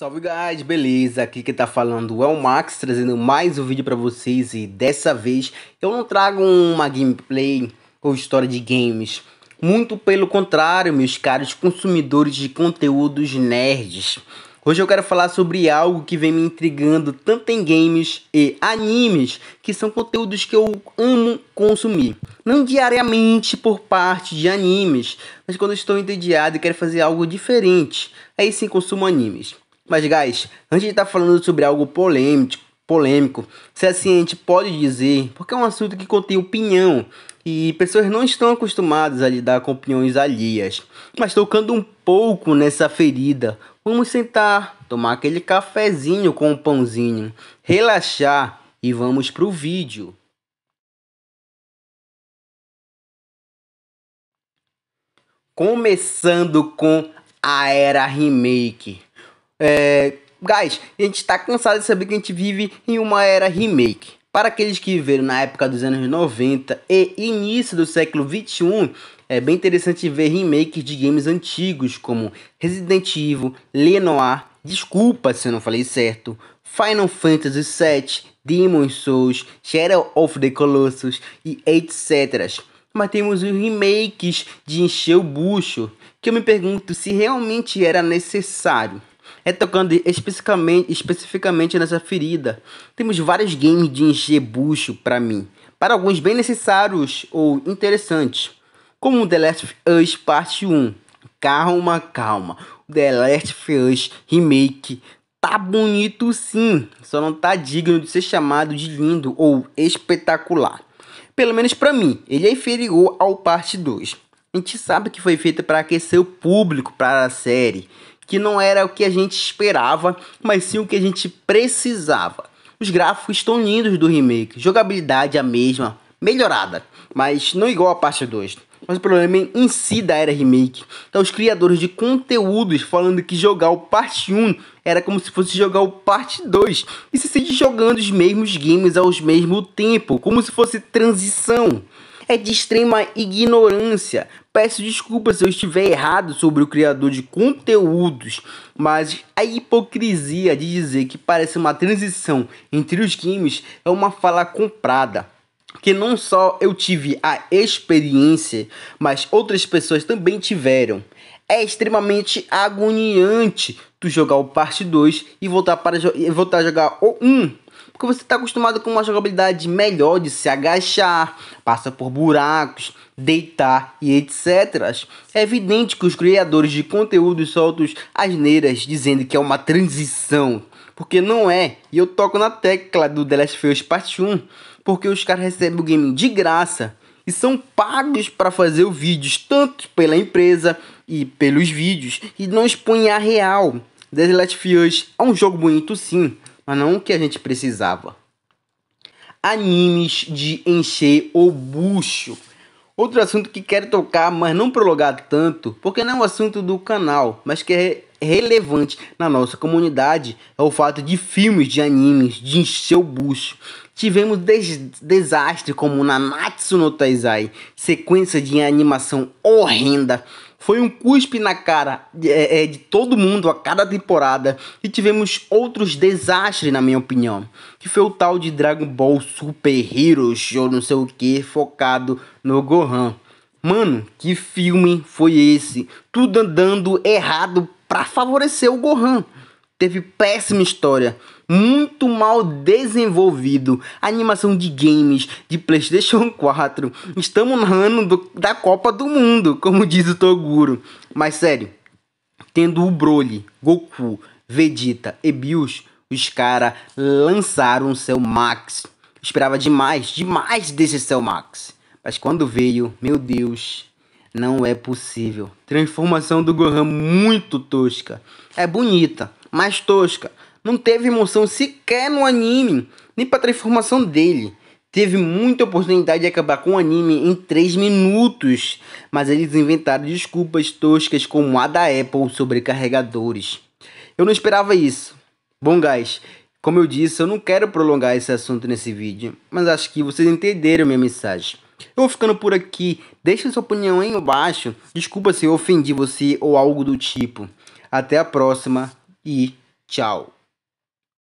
Salve guys, beleza? Aqui que tá falando é o Max, trazendo mais um vídeo para vocês e dessa vez eu não trago uma gameplay ou história de games. Muito pelo contrário, meus caros consumidores de conteúdos nerds. Hoje eu quero falar sobre algo que vem me intrigando tanto em games e animes, que são conteúdos que eu amo consumir. Não diariamente por parte de animes, mas quando estou entediado e quero fazer algo diferente, aí é sim consumo animes. Mas, guys, antes de estar tá falando sobre algo polêmico, polêmico, se a ciente pode dizer, porque é um assunto que contém opinião e pessoas não estão acostumadas a lidar com opiniões alheias. Mas tocando um pouco nessa ferida, vamos sentar, tomar aquele cafezinho com um pãozinho, relaxar e vamos pro vídeo. Começando com a era remake. É, guys, a gente está cansado de saber que a gente vive em uma era remake. Para aqueles que viveram na época dos anos 90 e início do século 21, é bem interessante ver remakes de games antigos como Resident Evil, Lenoir, desculpa se eu não falei certo, Final Fantasy VII, Demon's Souls, Shadow of the Colossus e etc. Mas temos os remakes de Encher o Bucho, que eu me pergunto se realmente era necessário é tocando especificamente, especificamente nessa ferida. Temos vários games de encher bucho para mim, para alguns bem necessários ou interessantes, como The Last of Us Parte 1. Calma, calma. The Last of Us Remake tá bonito sim, só não tá digno de ser chamado de lindo ou espetacular. Pelo menos para mim, ele é inferior ao Parte 2. A gente sabe que foi feito para aquecer o público para a série, que não era o que a gente esperava, mas sim o que a gente precisava. Os gráficos estão lindos do remake, jogabilidade a mesma, melhorada, mas não igual a parte 2. Mas o problema é em si da era remake então os criadores de conteúdos falando que jogar o parte 1 era como se fosse jogar o parte 2 e se sente jogando os mesmos games ao mesmo tempo, como se fosse transição é de extrema ignorância. Peço desculpas se eu estiver errado sobre o criador de conteúdos, mas a hipocrisia de dizer que parece uma transição entre os games é uma fala comprada que não só eu tive a experiência, mas outras pessoas também tiveram. É extremamente agoniante tu jogar o parte 2 e voltar para e voltar a jogar o 1 porque você está acostumado com uma jogabilidade melhor de se agachar, passa por buracos, deitar e etc. É evidente que os criadores de conteúdo soltam asneiras dizendo que é uma transição, porque não é, e eu toco na tecla do The Last of Us Part 1, porque os caras recebem o game de graça e são pagos para fazer os vídeos, tanto pela empresa e pelos vídeos, e não expõem a real. The Last of Us é um jogo bonito sim, mas não o que a gente precisava. Animes de encher o bucho. Outro assunto que quero tocar, mas não prolongar tanto, porque não é um assunto do canal, mas que é relevante na nossa comunidade, é o fato de filmes de animes de encher o bucho. Tivemos des desastre como Nanatsu no Taizai, sequência de animação horrenda foi um cuspe na cara de, é, é, de todo mundo a cada temporada e tivemos outros desastres, na minha opinião. Que foi o tal de Dragon Ball Super Heroes ou não sei o que, focado no Gohan. Mano, que filme foi esse? Tudo andando errado para favorecer o Gohan teve péssima história, muito mal desenvolvido, animação de games, de PlayStation 4. Estamos no ano do, da Copa do Mundo, como diz o Toguro. Mas sério, tendo o Broly, Goku, Vegeta e Bills, os caras lançaram seu Max. Esperava demais, demais desse seu Max. Mas quando veio, meu Deus, não é possível. Transformação do Gohan muito tosca. É bonita, mais tosca. Não teve emoção sequer no anime, nem para a transformação dele. Teve muita oportunidade de acabar com o anime em 3 minutos, mas eles inventaram desculpas toscas como a da Apple sobre carregadores. Eu não esperava isso. Bom, guys, como eu disse, eu não quero prolongar esse assunto nesse vídeo, mas acho que vocês entenderam minha mensagem. Eu vou ficando por aqui, deixa sua opinião aí embaixo, desculpa se eu ofendi você ou algo do tipo. Até a próxima, e tchau.